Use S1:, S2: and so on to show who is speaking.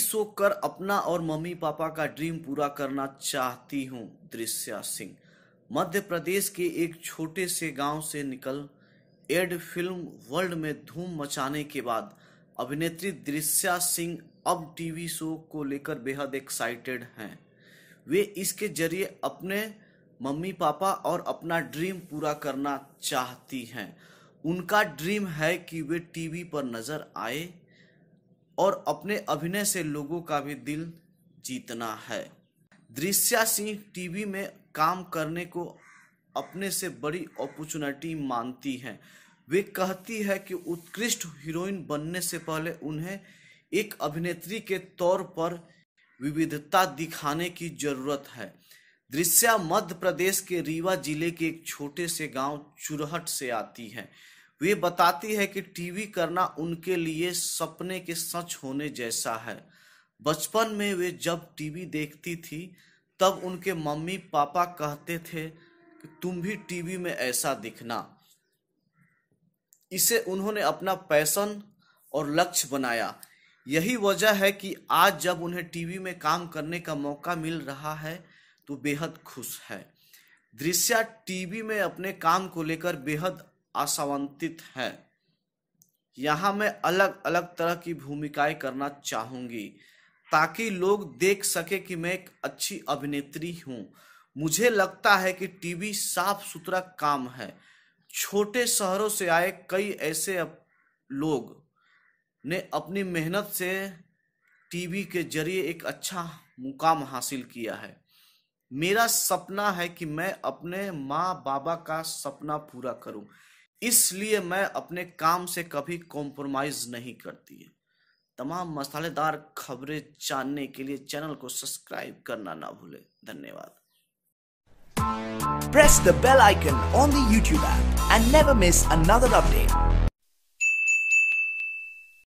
S1: खुश होकर अपना और मम्मी पापा का ड्रीम पूरा करना चाहती हूँ दृश्या सिंह मध्य प्रदेश के एक छोटे से गांव से निकल एड फिल्म वर्ल्ड में धूम मचाने के बाद अभिनेत्री दृश्या सिंह अब टीवी शो को लेकर बेहद एक्साइटेड हैं वे इसके जरिए अपने मम्मी पापा और अपना ड्रीम पूरा करना चाहती हैं उनका ड्रीम है कि वे टीवी पर नज़र आए और अपने अभिनय से लोगों का भी दिल जीतना है दृश्या सिंह टीवी में काम करने को अपने से बड़ी अपॉर्चुनिटी मानती हैं वे कहती है कि उत्कृष्ट हीरोइन बनने से पहले उन्हें एक अभिनेत्री के तौर पर विविधता दिखाने की जरूरत है दृश्या मध्य प्रदेश के रीवा जिले के एक छोटे से गांव चुरहट से आती है वे बताती है कि टीवी करना उनके लिए सपने के सच होने जैसा है बचपन में वे जब टीवी देखती थी तब उनके मम्मी पापा कहते थे कि तुम भी टीवी में ऐसा दिखना इसे उन्होंने अपना पैशन और लक्ष्य बनाया यही वजह है कि आज जब उन्हें टीवी में काम करने का मौका मिल रहा है तो बेहद खुश है दृश्या टीवी में अपने काम को लेकर बेहद आशावंतित है यहाँ मैं अलग अलग तरह की भूमिकाएं करना चाहूंगी ताकि लोग देख सके कि मैं एक अच्छी अभिनेत्री हूँ मुझे लगता है कि टीवी साफ सुथरा काम है छोटे शहरों से आए कई ऐसे लोग ने अपनी मेहनत से टीवी के जरिए एक अच्छा मुकाम हासिल किया है मेरा सपना है कि मैं अपने माँ बाबा का सपना पूरा करूं इसलिए मैं अपने काम से कभी कॉम्प्रोमाइज नहीं करती है तमाम मसालेदार खबरें जानने के लिए चैनल को सब्सक्राइब करना ना भूले धन्यवाद press the bell icon on the YouTube and never miss another update